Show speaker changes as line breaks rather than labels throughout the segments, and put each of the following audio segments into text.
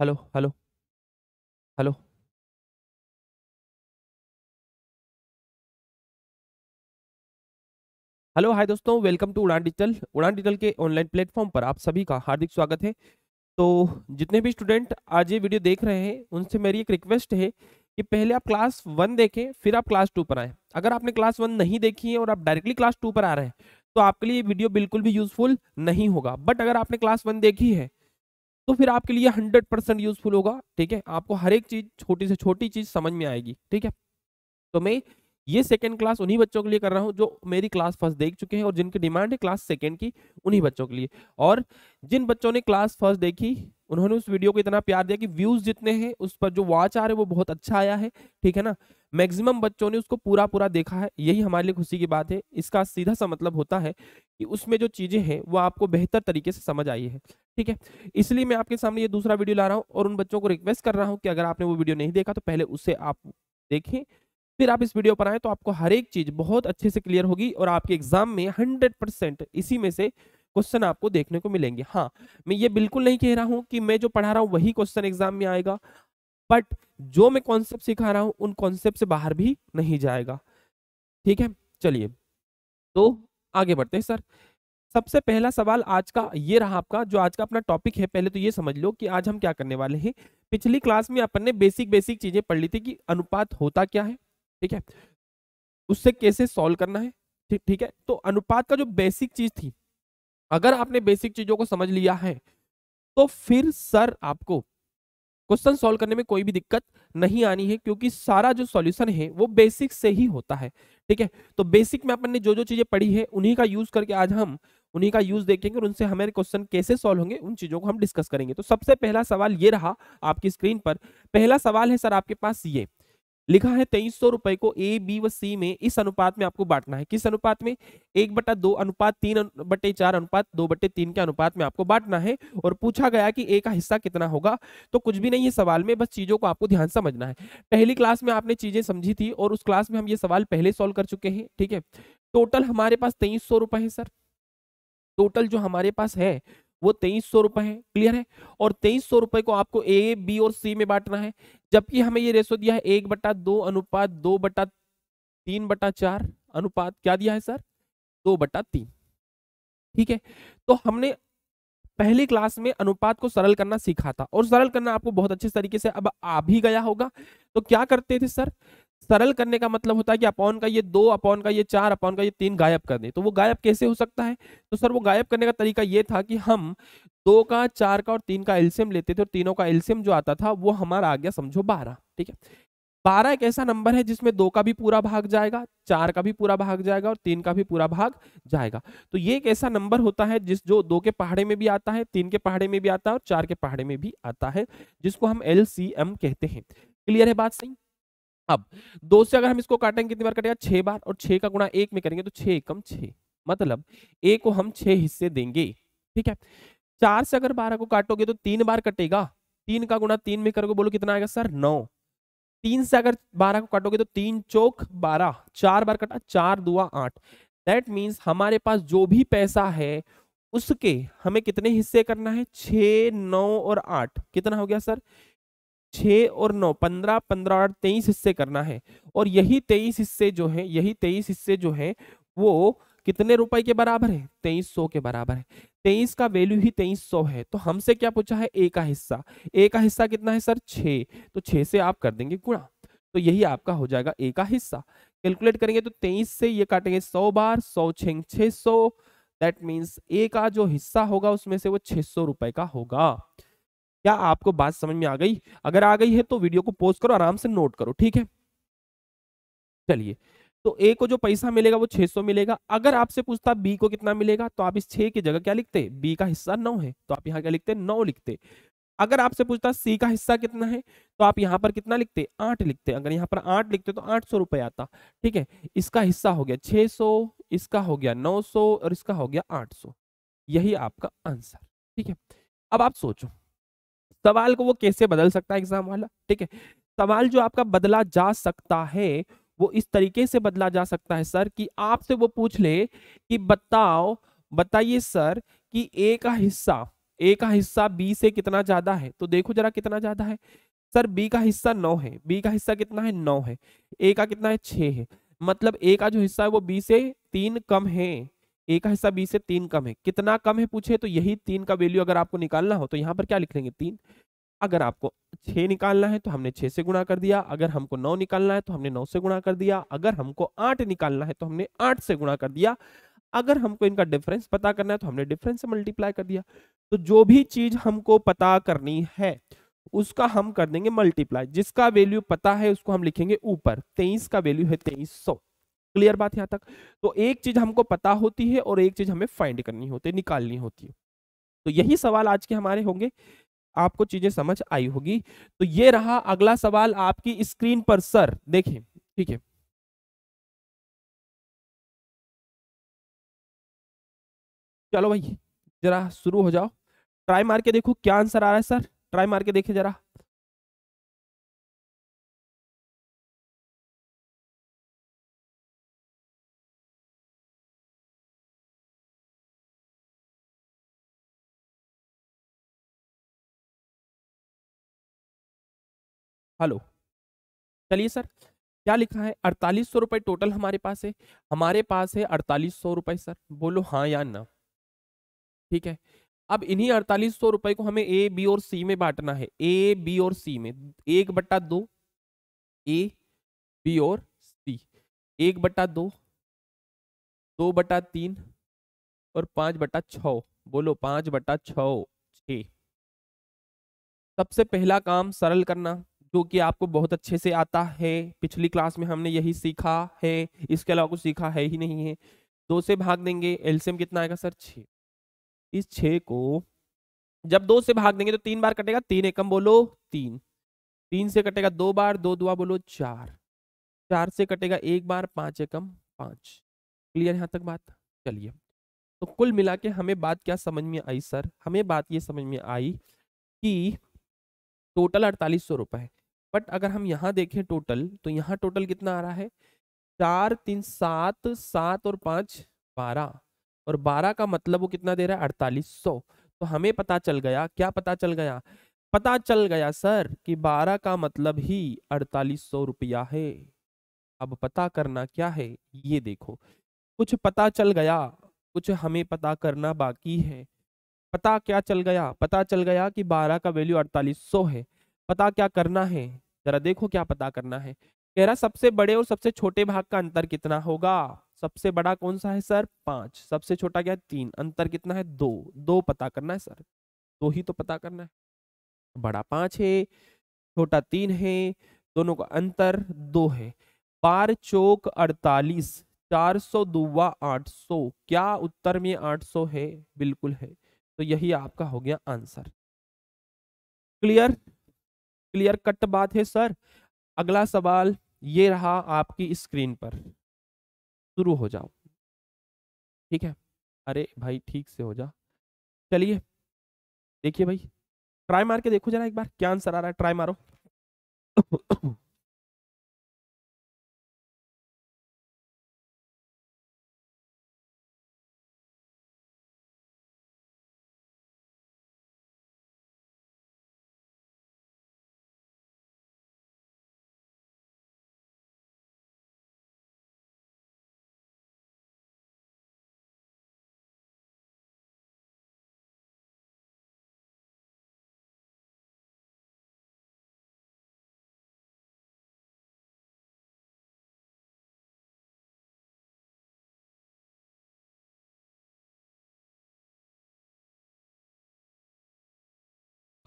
hello hello hello
hello hi दोस्तों welcome to Udaan digital Udaan digital के online platform पर आप सभी का हार्दिक स्वागत है तो जितने भी स्टूडेंट आज ये वीडियो देख रहे हैं उनसे मेरी एक रिक्वेस्ट है कि पहले आप क्लास वन देखें फिर आप क्लास टू पर आएँ अगर आपने क्लास वन नहीं देखी है और आप डायरेक्टली क्लास टू पर आ रहे हैं तो आपके लिए वीडियो बिल्कुल भी यूजफुल नहीं होगा बट अगर आपने क्लास वन देखी है तो फिर आपके लिए हंड्रेड परसेंट यूजफुल होगा ठीक है आपको हर एक चीज छोटी से छोटी चीज समझ में आएगी ठीक है तो मैं ये सेकेंड क्लास उन्हीं बच्चों के लिए कर रहा हूँ जो मेरी क्लास फर्स्ट देख चुके हैं और जिनकी डिमांड है क्लास सेकेंड की उन्हीं बच्चों के लिए और जिन बच्चों ने क्लास फर्स्ट देखी उन्होंने उस वीडियो को इतना प्यार दिया कि व्यूज जितने हैं उस पर जो वॉच आ रहे वो बहुत अच्छा आया है ठीक है ना मैक्सिमम बच्चों ने उसको पूरा पूरा देखा है यही हमारे लिए खुशी की बात है इसका सीधा सा मतलब होता है कि उसमें जो चीज़ें हैं वो आपको बेहतर तरीके से समझ आई है ठीक है इसलिए मैं आपके सामने ये दूसरा वीडियो ला रहा हूँ और उन बच्चों को रिक्वेस्ट कर रहा हूँ कि अगर आपने वो वीडियो नहीं देखा तो पहले उससे आप देखें फिर आप इस वीडियो पर आए तो आपको हर एक चीज़ बहुत अच्छे से क्लियर होगी और आपके एग्जाम में हंड्रेड इसी में से क्वेश्चन आपको देखने को मिलेंगे हाँ मैं ये बिल्कुल नहीं कह रहा हूँ कि मैं जो पढ़ा रहा हूँ वही क्वेश्चन एग्जाम में आएगा बट जो मैं कॉन्सेप्ट सिखा रहा हूं उन कॉन्सेप्ट से बाहर भी नहीं जाएगा ठीक है चलिए तो आगे बढ़ते हैं सर सबसे पहला सवाल आज का ये रहा आपका जो आज का अपना टॉपिक है पहले तो ये समझ लो कि आज हम क्या करने वाले हैं पिछली क्लास में अपन ने बेसिक बेसिक चीजें पढ़ ली थी कि अनुपात होता क्या है ठीक है उससे कैसे सॉल्व करना है ठीक ठीक है तो अनुपात का जो बेसिक चीज थी अगर आपने बेसिक चीजों को समझ लिया है तो फिर सर आपको क्वेश्चन सॉल्व करने में कोई भी दिक्कत नहीं आनी है क्योंकि सारा जो सॉल्यूशन है वो बेसिक से ही होता है ठीक है तो बेसिक में अपन ने जो जो चीजें पढ़ी है उन्हीं का यूज करके आज हम उन्हीं का यूज देखेंगे और उनसे हमारे क्वेश्चन कैसे सॉल्व होंगे उन चीजों को हम डिस्कस करेंगे तो सबसे पहला सवाल ये रहा आपकी स्क्रीन पर पहला सवाल है सर आपके पास ये लिखा है तेईस सौ रुपए को ए बी व सी में इस अनुपात में आपको बांटना है किस अनुपात में एक बटा दो अनुपात तीन बटे चार अनुपात दो बटे तीन के अनुपात में आपको बांटना है और पूछा गया कि ए का हिस्सा कितना होगा तो कुछ भी नहीं है सवाल में बस चीजों को आपको ध्यान समझना है पहली क्लास में आपने चीजें समझी थी और उस क्लास में हम ये सवाल पहले सॉल्व कर चुके हैं ठीक है टोटल हमारे पास तेईस सौ रुपए है सर टोटल जो हमारे पास है वो तेईस सौ रुपए है क्लियर है और तेईस सौ रुपए को आपको ए बी और सी में बांटना है जबकि हमें ये रेशो दिया है एक बटा दो अनुपात दो बटा तीन बटा चार अनुपात क्या दिया है सर दो बटा तीन ठीक है तो हमने पहली क्लास में अनुपात को सरल करना सीखा था और सरल करना आपको बहुत अच्छे तरीके से अब आ भी गया होगा तो क्या करते थे सर सरल करने का मतलब होता है कि अपॉन का ये दो अपॉन का ये चार अपॉन का ये तीन गायब कर दें तो वो गायब कैसे हो सकता है तो सर वो गायब करने का तरीका ये था कि हम दो का चार का और तीन का एल्सियम लेते थे और तीनों का एल्सियम जो आता था वो हमारा आ गया समझो बारह ठीक है बारह एक ऐसा नंबर है जिसमें दो का भी पूरा भाग जाएगा चार का भी पूरा भाग जाएगा और तीन का भी पूरा भाग जाएगा तो ये एक ऐसा नंबर होता है जिस जो दो के पहाड़े में भी आता है तीन के पहाड़े में भी आता है और चार के पहाड़े में भी आता है जिसको हम एल कहते हैं क्लियर है बात सही अब दो से अगर हम इसको काटेंगे कितनी बार कटेगा छह बार और छह का गुणा एक में करेंगे तो छह एकम छ मतलब ए को हम छह हिस्से देंगे ठीक है चार से अगर बारह को काटोगे तो तीन बार कटेगा तीन का गुणा तीन में करोगे बोलो कितना आएगा सर नौ तीन से अगर बारह को काटोगे तो तीन चौक बारह चार बार कटा चार दुआ आठ दैट मीन्स हमारे पास जो भी पैसा है उसके हमें कितने हिस्से करना है छ नौ और आठ कितना हो गया सर छः और नौ पंद्रह पंद्रह और तेईस हिस्से करना है और यही तेईस हिस्से जो हैं यही तेईस हिस्से जो है वो कितने रुपए के बराबर है तेईस सौ के बराबर है तेईस का वैल्यू ही तेईस सौ है तो हमसे क्या पूछा है ए का हिस्सा ए का हिस्सा कितना है सर छः तो छः से आप कर देंगे गुणा तो यही आपका हो जाएगा ए का हिस्सा कैलकुलेट करेंगे तो तेईस से ये काटेंगे सौ बार सौ छेंग छः सौ दैट मीन्स ए का जो हिस्सा होगा उसमें से वो छः सौ रुपए का होगा क्या आपको बात समझ में आ गई अगर आ गई है तो वीडियो को पोस्ट करो आराम से नोट करो ठीक है चलिए तो ए को जो पैसा मिलेगा वो सौ मिलेगा अगर आपसे पूछता बी को कितना मिलेगा तो आप इस छह की जगह क्या लिखते बी का हिस्सा नौ है तो आप यहाँ क्या लिखते नौ लिखते अगर आपसे पूछता सी का हिस्सा कितना है तो आप यहाँ पर कितना लिखते आठ लिखते अगर यहाँ पर आठ लिखते तो आठ सौ रुपये आता ठीक है इसका हिस्सा हो गया छह सौ इसका हो गया नौ सौ और इसका हो गया आठ सौ यही आपका आंसर ठीक है अब आप सोचो सवाल को वो कैसे बदल सकता है एग्जाम वाला ठीक है सवाल जो आपका बदला जा सकता है वो इस तरीके से बदला जा सकता है सर कि आपसे वो पूछ ले कि बताओ बताइए सर कि ए का हिस्सा ए का हिस्सा बी से कितना ज्यादा है तो देखो जरा कितना ज्यादा है सर बी का हिस्सा नौ है बी का हिस्सा कितना है नौ है ए का कितना है छ है मतलब ए का जो हिस्सा है वो बी से तीन कम है ए का हिस्सा बी से तीन कम है कितना कम है पूछे तो यही तीन का वैल्यू अगर आपको निकालना हो तो यहाँ पर क्या लिख लेंगे तीन अगर आपको छः निकालना है तो हमने छः से गुणा कर दिया अगर हमको नौ निकालना है तो हमने नौ से गुणा कर दिया अगर हमको आठ निकालना है तो हमने आठ से गुणा कर दिया अगर हमको इनका डिफरेंस पता करना है तो हमने डिफरेंस से मल्टीप्लाई कर दिया तो जो भी चीज हमको पता करनी है उसका हम कर देंगे मल्टीप्लाई जिसका वैल्यू पता है उसको हम लिखेंगे ऊपर तेईस का वैल्यू है तेईस सौ क्लियर बात यहाँ तक तो एक चीज हमको पता होती है और एक चीज हमें फाइंड करनी होती है निकालनी होती है तो यही सवाल आज के हमारे होंगे आपको चीजें समझ आई होगी तो ये रहा अगला सवाल आपकी स्क्रीन पर सर
देखें ठीक है चलो भाई जरा शुरू हो जाओ ट्राई मार के देखो क्या आंसर आ रहा है सर ट्राई मार के देखे जरा हेलो चलिए सर
क्या लिखा है अड़तालीस सौ रुपये टोटल हमारे पास है हमारे पास है अड़तालीस सौ रुपये सर बोलो हाँ या ना ठीक है अब इन्हीं अड़तालीस सौ रुपये को हमें ए बी और सी में बांटना है ए बी और सी में एक बट्टा दो ए बी और सी एक बट्टा दो दो बटा तीन और पाँच बटा छ बोलो पाँच बटा छ सबसे पहला काम सरल करना क्योंकि आपको बहुत अच्छे से आता है पिछली क्लास में हमने यही सीखा है इसके अलावा कुछ सीखा है ही नहीं है दो से भाग देंगे एल्सियम कितना आएगा सर छः इस छः को जब दो से भाग देंगे तो तीन बार कटेगा तीन एकम बोलो तीन तीन से कटेगा दो बार दो दुआ बोलो चार चार से कटेगा एक बार पाँच एकम पाँच क्लियर यहाँ तक बात चलिए तो कुल मिला के हमें बात क्या समझ में आई सर हमें बात ये समझ में आई कि टोटल अड़तालीस सौ रुपये बट अगर हम यहाँ देखें टोटल तो यहाँ टोटल कितना आ रहा है चार तीन सात सात और पाँच बारह और बारह का मतलब वो कितना दे रहा है अड़तालीस सौ तो हमें पता चल गया क्या पता चल गया पता चल गया सर कि बारह का मतलब ही अड़तालीस सौ रुपया है अब पता करना क्या है ये देखो कुछ पता चल गया कुछ हमें पता करना बाकी है पता क्या चल गया पता चल गया कि बारह का वैल्यू अड़तालीस सौ है पता क्या करना है जरा देखो क्या पता करना है कह रहा सबसे बड़े और सबसे छोटे भाग का अंतर कितना होगा सबसे बड़ा कौन सा है सर पांच सबसे छोटा क्या है तीन अंतर कितना है दो दो पता करना है सर दो ही तो पता करना है बड़ा पांच है छोटा तीन है दोनों का अंतर दो है बार चौक अड़तालीस चार सौ दुआ आठ सौ क्या उत्तर में आठ सौ है बिल्कुल है तो यही आपका हो गया आंसर क्लियर क्लियर कट बात है सर अगला सवाल ये रहा आपकी स्क्रीन पर शुरू हो जाओ ठीक है अरे भाई ठीक से हो जा चलिए देखिए भाई ट्राई मार के देखो जरा एक बार क्या आंसर आ रहा है ट्राई मारो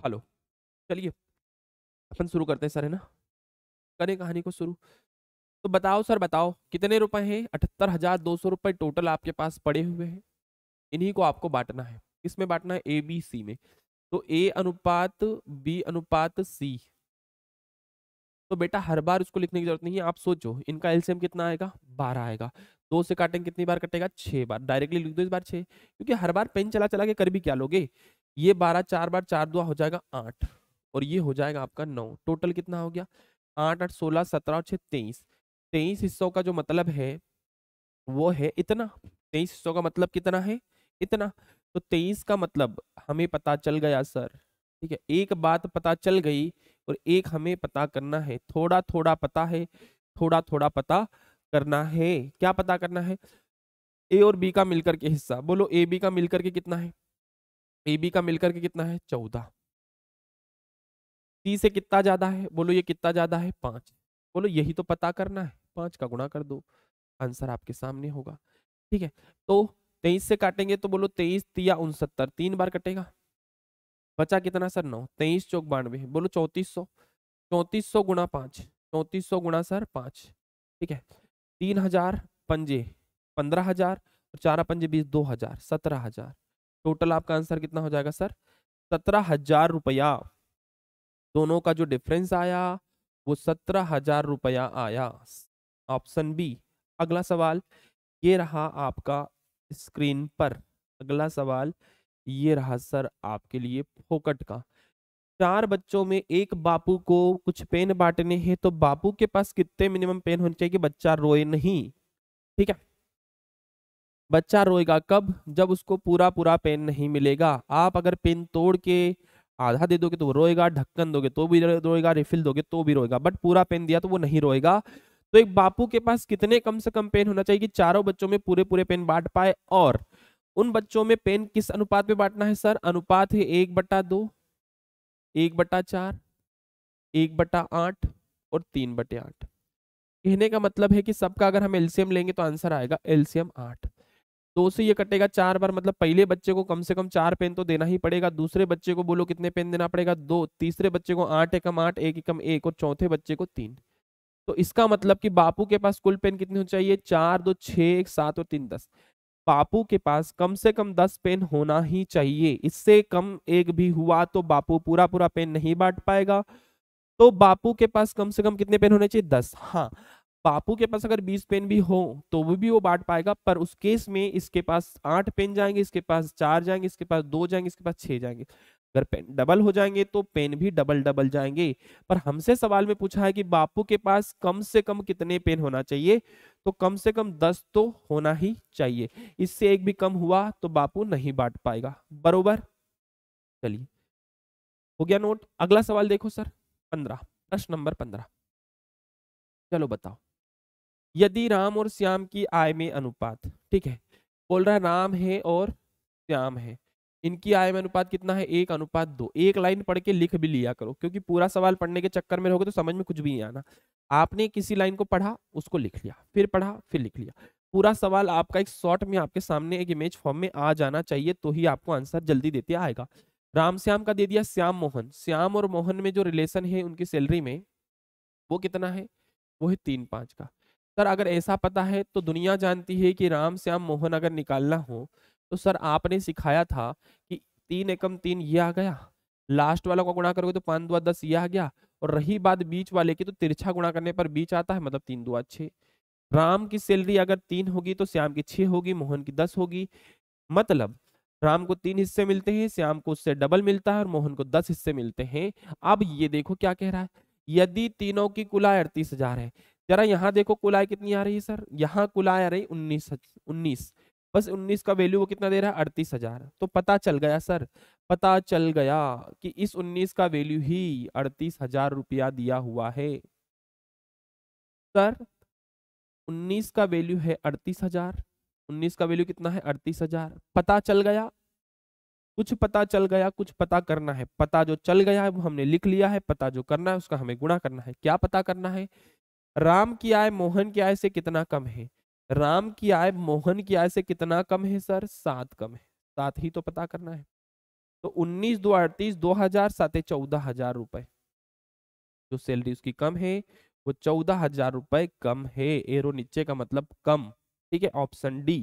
हेलो चलिए अपन शुरू करते हैं सर है ना करें कहानी को शुरू तो बताओ सर बताओ कितने रुपए हैं अठहत्तर हजार दो सौ रुपये टोटल आपके पास पड़े हुए हैं इन्हीं को आपको बांटना है इसमें बांटना है ए बी सी में तो ए अनुपात बी अनुपात सी तो बेटा हर बार उसको लिखने की जरूरत नहीं है आप सोचो इनका एलसीएम कितना आएगा बारह आएगा दो से काटेंगे कितनी बार कटेगा छः बार डायरेक्टली लिख दो इस बार छः क्योंकि हर बार पेन चला चला के कर भी क्या लोगे ये बारह चार बार चार दुआ हो जाएगा आठ और ये हो जाएगा आपका नौ टोटल कितना हो गया आठ आठ सोलह सत्रह छः तेईस तेईस हिस्सों का जो मतलब है वो है इतना तेईस हिस्सों का मतलब कितना है इतना तो तेईस का मतलब हमें पता चल गया सर ठीक है एक बात पता चल गई और एक हमें पता करना है थोड़ा थोड़ा पता है थोड़ा थोड़ा पता करना है क्या पता करना है ए और बी का मिलकर के हिस्सा बोलो ए बी का मिलकर के कितना है ए बी का मिलकर के कितना है चौदह सी से कितना ज्यादा है बोलो ये कितना ज्यादा है पांच बोलो यही तो पता करना है पांच का गुणा कर दो आंसर आपके सामने होगा ठीक है तो तेईस से काटेंगे तो बोलो तेईस तिया उनसत्तर तीन बार कटेगा बचा कितना सर नौ तेईस चौक बानवे बोलो चौंतीस सौ चौंतीस सौ गुणा पांच चौंतीस सौ गुणा सर पांच ठीक है तीन हजार पंजे पंद्रह हजार और चार पंजे बीस दो हजार सत्रह हजार टोटल आपका आंसर कितना हो जाएगा सर सत्रह हजार रुपया दोनों का जो डिफरेंस आया वो सत्रह हजार रुपया आया ऑप्शन बी अगला सवाल ये रहा आपका स्क्रीन पर अगला सवाल ये रहा सर आपके लिए फोकट का चार बच्चों में एक बापू को कुछ पेन बांटने हैं तो बापू के पास कितने मिनिमम पेन होने चाहिए कि बच्चा रोए नहीं ठीक है बच्चा रोएगा कब जब उसको पूरा पूरा पेन नहीं मिलेगा आप अगर पेन तोड़ के आधा दे दोगे तो वो रोएगा ढक्कन दोगे तो भी रोएगा रिफिल दोगे तो भी रोएगा बट पूरा पेन दिया तो वो नहीं रोएगा तो एक बापू के पास कितने कम से कम पेन होना चाहिए कि चारों बच्चों में पूरे पूरे पेन बांट पाए और उन बच्चों में पेन किस अनुपात में बांटना है सर अनुपात है एक बट्टा दो एक बट्टा चार एक बट्टा आठ और तीन बटे आठ कहने का मतलब है कि सबका अगर हम एल्सियम लेंगे तो आंसर आएगा एल्सियम आठ दो तो से ये कटेगा चार बार मतलब पहले बच्चे को कम से कम चार पेन तो देना ही पड़ेगा दूसरे बच्चे को बोलो कितने पेन देना पड़ेगा दो तीसरे बच्चे को आठ एकम आठ एक एकम एक और चौथे बच्चे को तीन तो इसका मतलब कि बापू के पास कुल पेन कितने होने चाहिए चार दो छः एक सात और तीन दस बापू के पास कम से कम दस पेन होना ही चाहिए इससे कम एक भी हुआ तो बापू पूरा पूरा पेन नहीं बांट पाएगा तो बापू के पास कम से कम कितने पेन होने चाहिए दस हाँ बापू के पास अगर बीस पेन भी हो तो वो भी वो बांट पाएगा पर उस केस में इसके पास आठ पेन जाएंगे इसके पास चार जाएंगे इसके पास दो जाएंगे इसके पास छह जाएंगे अगर पेन डबल हो जाएंगे तो पेन भी डबल डबल जाएंगे पर हमसे सवाल में पूछा है कि बापू के पास कम से कम कितने पेन होना चाहिए तो कम से कम दस तो होना ही चाहिए इससे एक भी कम हुआ तो बापू नहीं बांट पाएगा बरोबर चलिए हो गया नोट अगला सवाल देखो सर पंद्रह प्रश्न नंबर पंद्रह चलो बताओ यदि राम और श्याम की आय में अनुपात ठीक है बोल रहा है राम है और श्याम है इनकी आय में अनुपात कितना है एक अनुपात दो एक लाइन पढ़ के लिख भी लिया करो क्योंकि पूरा सवाल पढ़ने के चक्कर में रहोगे तो समझ में कुछ भी नहीं आना आपने किसी लाइन को पढ़ा उसको लिख लिया फिर पढ़ा फिर लिख लिया पूरा सवाल आपका एक शॉर्ट में आपके सामने एक इमेज फॉर्म में आ जाना चाहिए तो ही आपको आंसर जल्दी देते आएगा राम श्याम का दे दिया श्याम मोहन श्याम और मोहन में जो रिलेशन है उनकी सैलरी में वो कितना है वो है तीन पाँच का सर अगर ऐसा पता है तो दुनिया जानती है कि राम श्याम मोहन अगर निकालना हो तो सर आपने सिखाया था कि तीन एकम तीन ये आ गया लास्ट वाला को गुणा करोगे तो पाँच दुआ दस ये आ गया और रही बात बीच वाले की तो तिरछा गुणा करने पर बीच आता है मतलब तीन दुआ छः राम की सैलरी अगर तीन होगी तो श्याम की छः होगी मोहन की दस होगी मतलब राम को तीन हिस्से मिलते हैं श्याम को उससे डबल मिलता है और मोहन को दस हिस्से मिलते हैं अब ये देखो क्या कह रहा है यदि तीनों की कुला अड़तीस हजार है जरा यहाँ देखो कुल आय कितनी आ रही है सर यहाँ कुल आय आ रही उन्नीस उन्नीस बस उन्नीस का वैल्यू वो कितना दे रहा है अड़तीस हजार तो पता चल गया सर पता चल गया कि इस उन्नीस का वैल्यू ही अड़तीस हजार रुपया दिया हुआ है सर उन्नीस का वैल्यू है अड़तीस हजार उन्नीस का वैल्यू कितना है अड़तीस हजार पता चल गया कुछ पता चल गया कुछ पता करना है पता जो चल गया है वो हमने लिख लिया है पता जो करना है उसका हमें गुणा करना है क्या पता करना है राम की आय मोहन की आय से कितना कम है राम की आय मोहन की आय से कितना कम है सर सात कम है सात ही तो पता करना है तो उन्नीस दो अड़तीस दो हजार सात चौदह हजार रुपए जो सैलरी उसकी कम है वो चौदह हजार रुपए कम है एरो नीचे का मतलब कम ठीक है ऑप्शन डी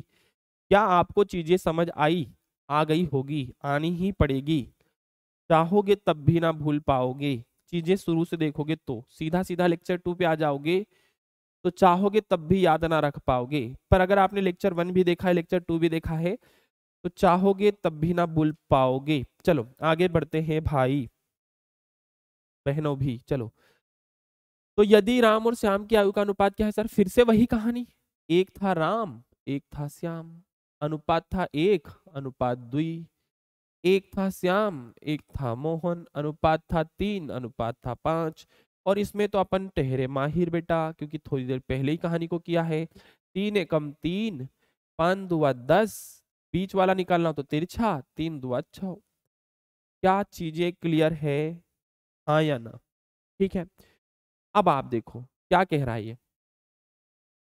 क्या आपको चीजें समझ आई आ गई होगी आनी ही पड़ेगी चाहोगे तब भी ना भूल पाओगे चीजें शुरू से देखोगे तो सीधा सीधा लेक्चर टू पे आ जाओगे तो चाहोगे तब भी याद ना रख पाओगे पर अगर आपने लेक्चर वन भी देखा है लेक्चर टू भी देखा है तो चाहोगे तब भी ना भूल पाओगे चलो आगे बढ़ते हैं भाई बहनों भी चलो तो यदि राम और श्याम की आयु का अनुपात क्या है सर फिर से वही कहानी एक था राम एक था श्याम अनुपात था एक अनुपात दुई एक था श्याम एक था मोहन अनुपात था तीन अनुपात था पांच और इसमें तो अपन ठहरे माहिर बेटा क्योंकि थोड़ी देर पहले ही कहानी को किया है तीन एकम तीन पान दुआ दस बीच वाला निकालना तो तिरछा तीन दुआ छ क्या चीजें क्लियर है हाँ या ना ठीक है अब आप देखो क्या कह रहा है ये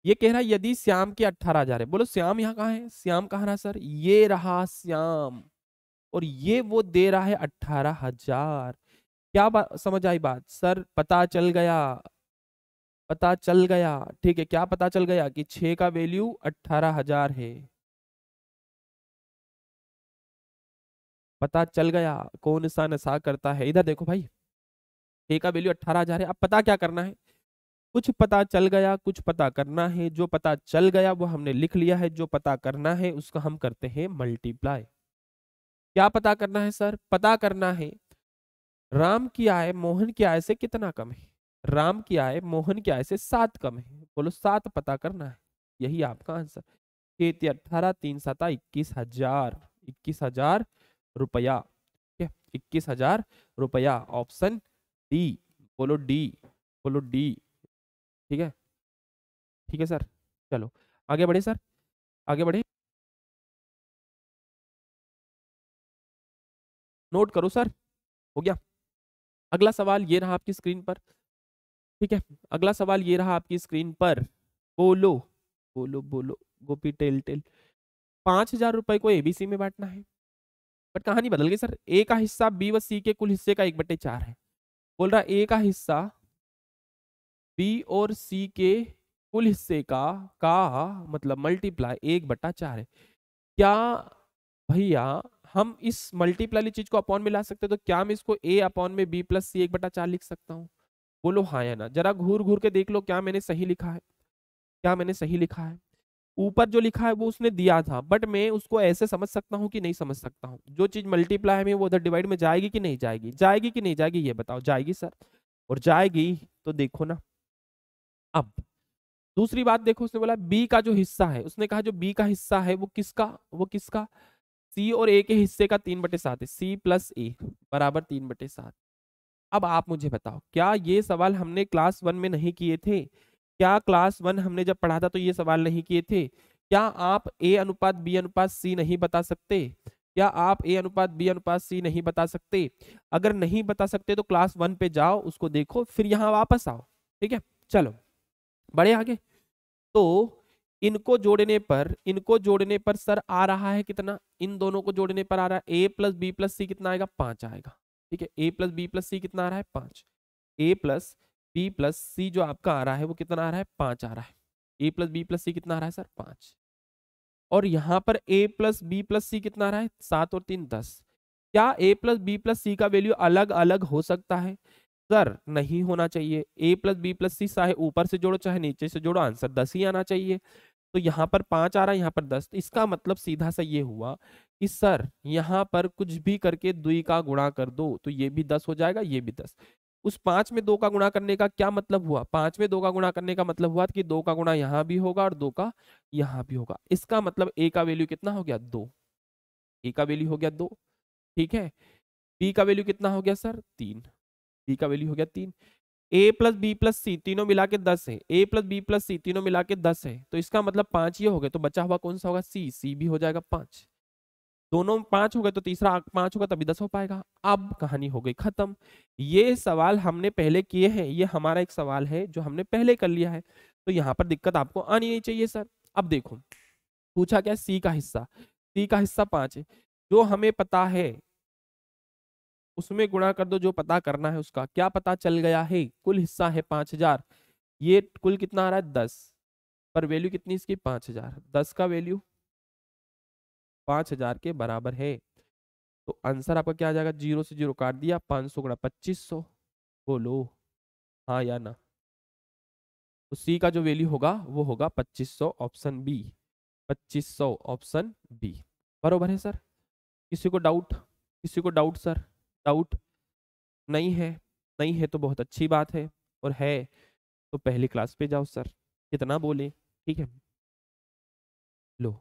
ये कह रहा है यदि श्याम के अट्ठारह हजार है बोलो श्याम यहाँ कहाँ है श्याम कहा रहा सर ये रहा श्याम और ये वो दे रहा है अट्ठारह हजार क्या बात समझ आई बात सर पता चल गया पता चल गया ठीक है क्या पता चल गया कि छ का वैल्यू अट्ठारह हजार है पता चल गया कौन सा नशा करता है इधर देखो भाई छ का वैल्यू अट्ठारह हजार है अब पता क्या करना है कुछ पता चल गया कुछ पता करना है जो पता चल गया वो हमने लिख लिया है जो पता करना है उसका हम करते हैं मल्टीप्लाई क्या पता करना है सर पता करना है राम की आय मोहन की आय से कितना कम है राम की आय मोहन की आय से सात कम है बोलो सात पता करना है यही आपका आंसर खेती अठारह तीन सात इक्कीस हजार इक्कीस हजार रुपया इक्कीस हजार रुपया ऑप्शन डी बोलो डी बोलो डी ठीक है ठीक है सर चलो आगे बढ़े सर आगे बढ़े
नोट करो सर हो गया
अगला सवाल ये रहा आपकी स्क्रीन पर ठीक है अगला सवाल ये रहा आपकी स्क्रीन पर बोलो बोलो बोलो गोपी टेल टेल पाँच हजार रुपये को एबीसी में बांटना है बट कहानी बदल गई सर ए का हिस्सा बी व सी के कुल हिस्से का एक बटे चार है बोल रहा ए का हिस्सा बी और सी के कुल हिस्से का का मतलब मल्टीप्लाई एक बटा चार है क्या भैया हम इस मल्टीप्लाई वाली चीज को अपॉन में ला सकते हैं तो क्या मैं इसको ए अपॉन में बी प्लस सी एक बटा चार लिख सकता हूँ बोलो हाँ या ना जरा घूर घूर के देख लो क्या मैंने सही लिखा है क्या मैंने सही लिखा है ऊपर जो लिखा है वो उसने दिया था बट मैं उसको ऐसे समझ सकता हूँ कि नहीं समझ सकता हूँ जो चीज मल्टीप्लाई में वो उधर डिवाइड में जाएगी कि नहीं जाएगी जाएगी कि नहीं जाएगी ये बताओ जाएगी सर और जाएगी तो देखो ना अब दूसरी बात देखो उसने बोला बी का जो हिस्सा है उसने कहा जो बी का हिस्सा है वो किसका वो किसका सी और ए के हिस्से का तीन बटे सात है सी प्लस ए बराबर तीन बटे सात अब आप मुझे बताओ क्या ये सवाल हमने क्लास वन में नहीं किए थे क्या क्लास वन हमने जब पढ़ा था तो ये सवाल नहीं किए थे क्या आप ए अनुपात बी अनुपात सी नहीं बता सकते क्या आप ए अनुपात बी अनुपात सी नहीं बता सकते अगर नहीं बता सकते तो क्लास वन पे जाओ उसको देखो फिर यहाँ वापस आओ ठीक है चलो बड़े आगे तो इनको जोड़ने पर इनको जोड़ने पर सर आ रहा है कितना इन दोनों को जोड़ने पर आ रहा है A plus B plus C कितना आएगा पांच आएगा ठीक है A plus B plus C कितना आ रहा है पांच A plus B plus C जो आपका आ रहा है वो कितना आ रहा है पांच आ रहा है A plus B plus C कितना आ रहा है सर पांच और यहाँ पर A plus B plus C कितना आ रहा है सात और तीन दस क्या A plus B plus C का वैल्यू अलग अलग हो सकता है सर नहीं होना चाहिए A plus B plus C चाहे ऊपर से जोड़ो चाहे नीचे से जोड़ो आंसर दस ही आना चाहिए तो यहाँ पर पाँच आ रहा है यहाँ पर दस इसका मतलब सीधा सा ये हुआ कि सर यहाँ पर कुछ भी करके दुई का गुणा कर दो तो ये भी दस हो जाएगा ये भी दस उस पांच में दो का गुणा करने का क्या मतलब हुआ पांच में दो का गुणा करने का मतलब हुआ कि दो का गुणा यहाँ भी होगा और दो का यहाँ भी होगा इसका मतलब ए का वैल्यू कितना हो गया दो ए का वैल्यू हो गया दो ठीक है बी का वैल्यू कितना हो गया सर तीन बी का वैल्यू हो गया तीन A plus B plus C तीनों मिला के दस है A plus B plus C तीनों मिला के दस है तो इसका मतलब पांच ये हो गए तो बचा हुआ कौन सा होगा सी सी भी हो जाएगा पांच दोनों पांच हो गए तो तीसरा पांच होगा तभी दस हो पाएगा अब कहानी हो गई खत्म ये सवाल हमने पहले किए हैं ये हमारा एक सवाल है जो हमने पहले कर लिया है तो यहाँ पर दिक्कत आपको आनी नहीं चाहिए सर अब देखो पूछा क्या सी का हिस्सा सी का हिस्सा पांच है जो हमें पता है उसमें गुणा कर दो जो पता करना है उसका क्या पता चल गया है कुल हिस्सा है पाँच हजार ये कुल कितना आ रहा है दस पर वैल्यू कितनी इसकी पाँच हजार दस का वैल्यू पाँच हजार के बराबर है तो आंसर आपका क्या आ जाएगा जीरो से जीरो काट दिया पाँच सौ गुणा पच्चीस सौ बोलो हाँ या ना तो सी का जो वैल्यू होगा वो होगा सौ ऑप्शन बी सौ ऑप्शन बी बरोबर है सर किसी को डाउट किसी को डाउट सर डाउट नहीं है नहीं है तो बहुत अच्छी बात है और है तो पहली क्लास पे जाओ सर कितना बोले ठीक है लो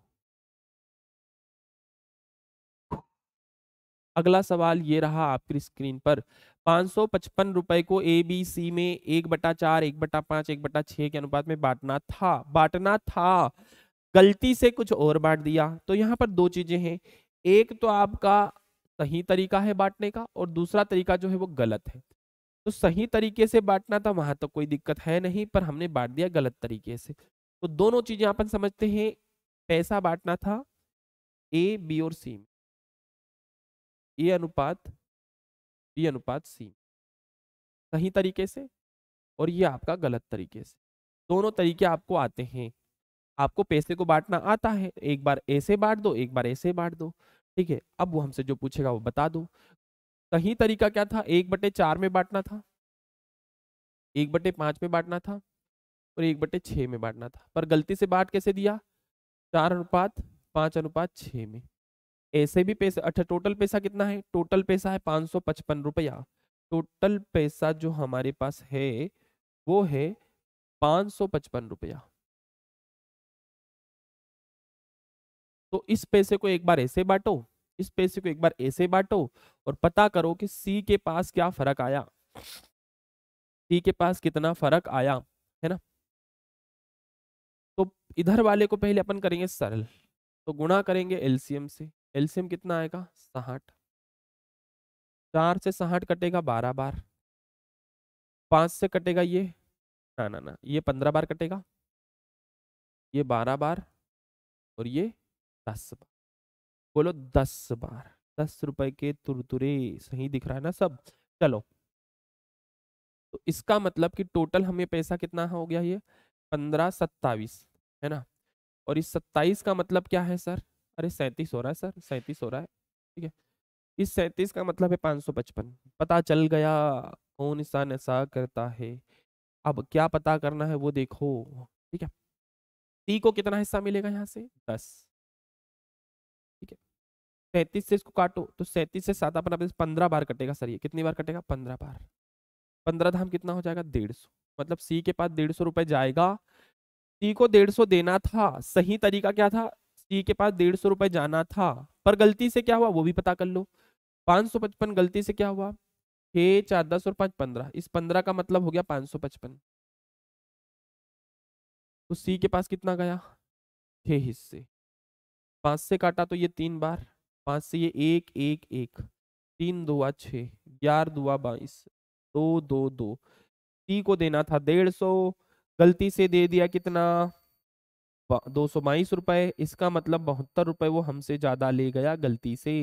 अगला सवाल ये रहा आपकी स्क्रीन पर पाँच सौ पचपन रुपए को ए बी सी में एक बटा चार एक बटा पांच एक बटा छः के अनुपात में बांटना था बांटना था गलती से कुछ और बांट दिया तो यहाँ पर दो चीजें हैं एक तो आपका सही तरीका है बांटने का और दूसरा तरीका जो है वो गलत है तो सही तरीके से बांटना था तो वहां तो कोई दिक्कत है नहीं पर हमने बांट दिया गलत तरीके से तो दोनों चीजें अपन समझते हैं पैसा बांटना था ए बी और सी में ए अनुपात बी अनुपात सी सही तरीके से और ये आपका गलत तरीके से दोनों तरीके आपको आते हैं आपको पैसे को बांटना आता है एक बार ऐसे बांट दो एक बार ऐसे बांट दो ठीक है अब वो हमसे जो पूछेगा वो बता दो सही तरीका क्या था एक बटे चार में बांटना था एक बटे पांच में बांटना था और एक बटे छः में बांटना था पर गलती से बांट कैसे दिया चार अनुपात पाँच अनुपात छः में ऐसे भी पैसा अच्छा टोटल पैसा कितना है टोटल पैसा है पाँच सौ पचपन रुपया टोटल पैसा जो हमारे पास है वो है पाँच सौ पचपन रुपया तो इस पैसे को एक बार ऐसे बांटो इस पैसे को एक बार ऐसे बांटो और पता करो कि सी के पास क्या फर्क आया सी के पास कितना फर्क आया है ना तो इधर वाले को पहले अपन करेंगे सरल तो गुणा करेंगे एलसीएम से एलसीएम कितना आएगा साठ चार से साठ कटेगा बारह बार पांच से कटेगा ये ना ना ना ये पंद्रह बार कटेगा ये बारह बार और ये दस बार बोलो दस बार दस रुपए के तुरतुरे सही दिख रहा है ना सब चलो तो इसका मतलब कि टोटल हमें पैसा कितना हो गया ये पंद्रह सत्ताईस है ना और इस सत्ताईस का मतलब क्या है सर अरे सैंतीस हो रहा है सर सैंतीस हो रहा है ठीक है इस सैंतीस का मतलब है पाँच सौ पचपन पता चल गया कौन सा नशा करता है अब क्या पता करना है वो देखो ठीक है टी को कितना हिस्सा मिलेगा यहाँ से दस सैतीस से इसको काटो तो सैंतीस से सात अपना पंद्रह बार कटेगा सर ये कितनी बार कटेगा पंद्रह बार पंद्रह धाम कितना हो जाएगा डेढ़ सौ मतलब सी के पास डेढ़ सौ रुपये जाएगा सी को डेढ़ सौ देना था सही तरीका क्या था सी के पास डेढ़ सौ रुपये जाना था पर गलती से क्या हुआ वो भी पता कर लो पाँच सौ पचपन गलती से क्या हुआ छः चार दस और पाँच पंद्रह इस पंद्रह का मतलब हो गया पाँच सौ पचपन तो सी के पास कितना गया छः हिस्से पाँच से काटा तो ये तीन बार पाँच से ये एक एक एक तीन दो छः ग्यारह दुआ बाईस दो दो दो टी को देना था डेढ़ सौ गलती से दे दिया कितना दो सौ बाईस रुपये इसका मतलब बहत्तर रुपये वो हमसे ज़्यादा ले गया गलती से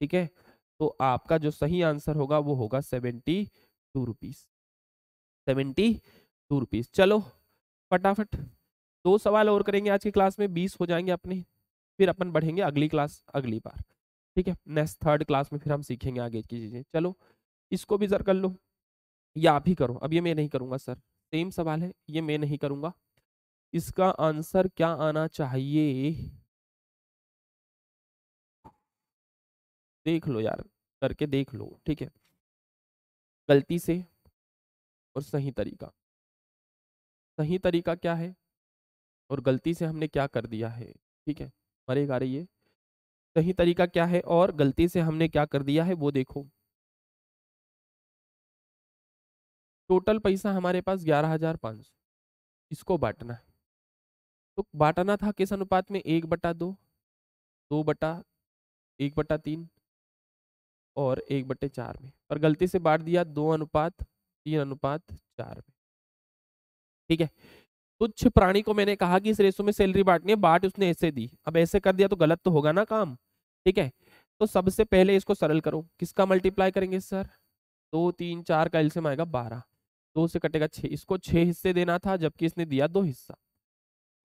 ठीक है तो आपका जो सही आंसर होगा वो होगा seventy two rupees seventy two rupees चलो फटाफट दो सवाल और करेंगे आज की क्लास में बीस हो जाएंगे अपने फिर अपन बढ़ेंगे अगली क्लास अगली बार ठीक है नेक्स्ट थर्ड क्लास में फिर हम सीखेंगे आगे की चीज़ें चलो इसको भी सर कर लो या आप ही करो अब ये मैं नहीं करूँगा सर सेम सवाल है ये मैं नहीं करूँगा इसका आंसर क्या आना चाहिए
देख लो यार करके देख लो ठीक है गलती से और सही तरीका सही तरीका
क्या है और गलती से हमने क्या कर दिया है ठीक है पर एक आ रही है सही तरीका क्या है और गलती से हमने क्या कर दिया है वो देखो टोटल पैसा हमारे पास ग्यारह हजार पाँच इसको बांटना है तो बांटना था किस अनुपात में एक बटा दो दो बटा एक बटा तीन और एक बटे चार में पर गलती से बांट दिया दो अनुपात तीन अनुपात चार में ठीक है तुच्छ प्राणी को मैंने कहा कि इस रेसो में सैलरी बांटनी है बाट उसने ऐसे दी अब ऐसे कर दिया तो गलत तो होगा ना काम ठीक है तो सबसे पहले इसको सरल करो किसका मल्टीप्लाई करेंगे सर दो तीन चार का एल्सियम आएगा बारह दो से कटेगा छः इसको छः हिस्से देना था जबकि इसने दिया दो हिस्सा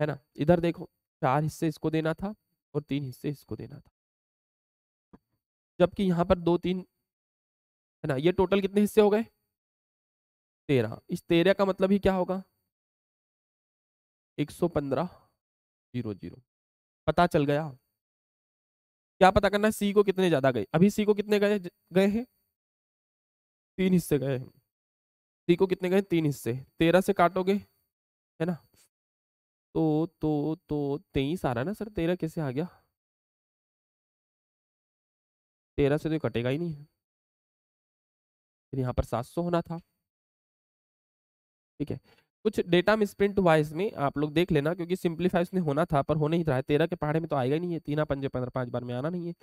है ना इधर देखो चार हिस्से इसको देना था और तीन हिस्से इसको देना था जबकि यहाँ पर दो तीन है ना ये टोटल
कितने हिस्से हो गए तेरह इस तेरह का मतलब ही क्या होगा एक सौ पंद्रह जीरो जीरो पता चल गया
क्या पता करना है सी को कितने ज्यादा गए अभी सी को कितने गए गए हैं तीन हिस्से गए हैं सी को कितने गए तीन हिस्से तेरह से काटोगे है ना तो तो तो तेईस आ रहा है ना सर तेरह कैसे आ गया
तेरह से तो कटेगा ही नहीं है फिर
यहाँ पर सात सौ होना था ठीक है कुछ डेटा मिसप्रिंट हुआ इसमें आप लोग देख लेना क्योंकि सिंप्लीफाई उसने होना था पर हो नहीं रहा है तेरह के पहाड़े में तो आएगा ही नहीं है तीन पंजे पंद्रह पाँच बार में आना नहीं है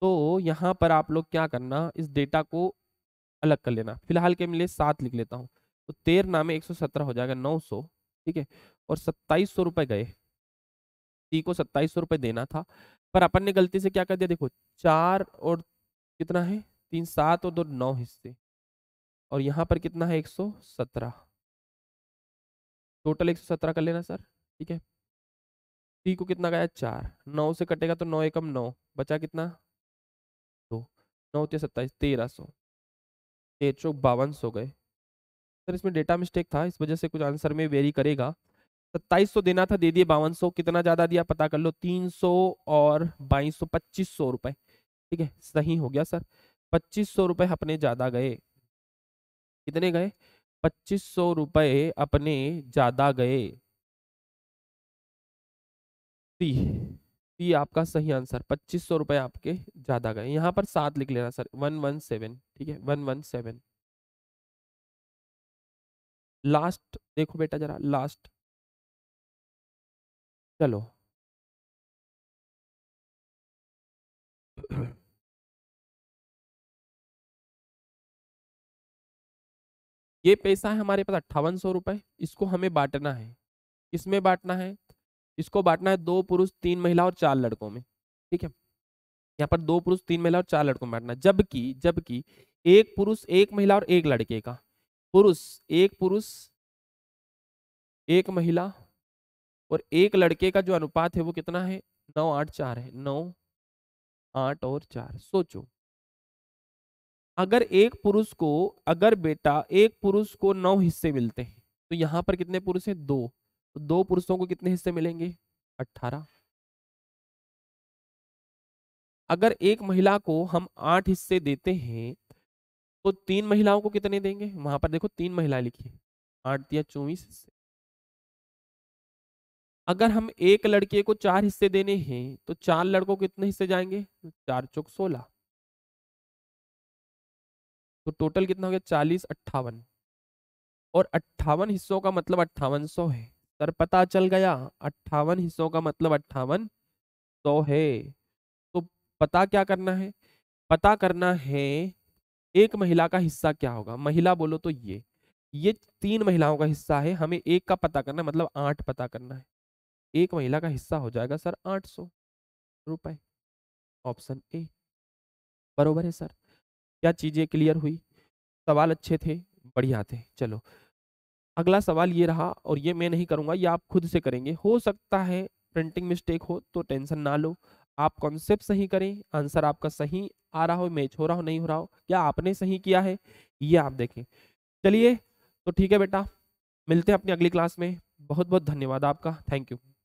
तो यहाँ पर आप लोग क्या करना इस डेटा को अलग कर लेना फिलहाल के मिले सात लिख लेता हूँ तो तेरह नामे एक सौ सत्रह हो जाएगा नौ सौ ठीक है और सत्ताईस सौ रुपये गए टी को सत्ताईस सौ रुपये देना था पर अपन ने गलती से क्या कर दिया देखो चार और कितना है तीन सात और दो नौ हिस्से और यहाँ पर कितना है एक सौ सत्रह टोटल एक सौ सत्रह कर लेना सर ठीक है सी को कितना गया चार नौ से कटेगा तो नौ एकम नौ बचा कितना दो नौ तीस सत्ताईस तेरह सौ तेरह सौ बावन सौ गए सर इसमें डेटा मिस्टेक था इस वजह से कुछ आंसर में वेरी करेगा सत्ताईस सौ देना था दे दिए बावन सौ कितना ज़्यादा दिया पता कर लो तीन सौ और बाईस सौ पच्चीस सौ रुपये ठीक है सही हो गया सर पच्चीस सौ रुपये अपने ज़्यादा गए कितने गए पच्चीस सौ रुपये अपने ज्यादा गए सी सी आपका सही आंसर पच्चीस सौ रुपये आपके ज्यादा गए यहाँ पर सात लिख लेना सर वन वन सेवन ठीक है वन वन सेवन लास्ट देखो बेटा जरा लास्ट चलो ये पैसा है हमारे पास अट्ठावन सौ रुपए इसको हमें बांटना है इसमें बांटना है इसको बांटना है दो पुरुष तीन महिला और चार लड़कों में ठीक है यहाँ पर दो पुरुष तीन महिला और चार लड़कों में बांटना जबकि जबकि एक पुरुष एक महिला और एक लड़के का पुरुष एक पुरुष एक महिला और एक लड़के का जो अनुपात है वो कितना है नौ आठ चार है नौ आठ और चार सोचो अगर एक पुरुष को अगर बेटा एक पुरुष को नौ हिस्से मिलते हैं तो यहाँ पर कितने पुरुष हैं दो तो दो पुरुषों को कितने हिस्से मिलेंगे अट्ठारह अगर एक महिला को हम आठ हिस्से देते हैं तो तीन महिलाओं को कितने देंगे वहां पर देखो तीन महिला लिखी आठ दिया चौबीस हिस्से अगर हम एक लड़के को चार हिस्से देने हैं तो चार लड़कों को कितने हिस्से जाएंगे चार चौक सोलह तो टोटल कितना हो गया चालीस अट्ठावन और अट्ठावन हिस्सों का मतलब अट्ठावन सौ है सर पता चल गया अट्ठावन हिस्सों का मतलब अट्ठावन सौ है तो पता क्या करना है पता करना है एक महिला का हिस्सा क्या होगा महिला बोलो तो ये ये तीन महिलाओं का हिस्सा है हमें एक का पता करना है मतलब आठ पता करना है एक महिला का हिस्सा हो जाएगा सर आठ सौ रुपये ऑप्शन ए बरोबर है सर क्या चीज़ें क्लियर हुई सवाल अच्छे थे बढ़िया थे चलो अगला सवाल ये रहा और ये मैं नहीं करूँगा ये आप खुद से करेंगे हो सकता है प्रिंटिंग मिस्टेक हो तो टेंशन ना लो आप कॉन्सेप्ट सही करें आंसर आपका सही आ रहा हो मैच हो रहा हो नहीं हो रहा हो क्या आपने सही किया है ये आप देखें चलिए तो ठीक है बेटा मिलते हैं अपनी अगली क्लास में बहुत बहुत
धन्यवाद आपका थैंक यू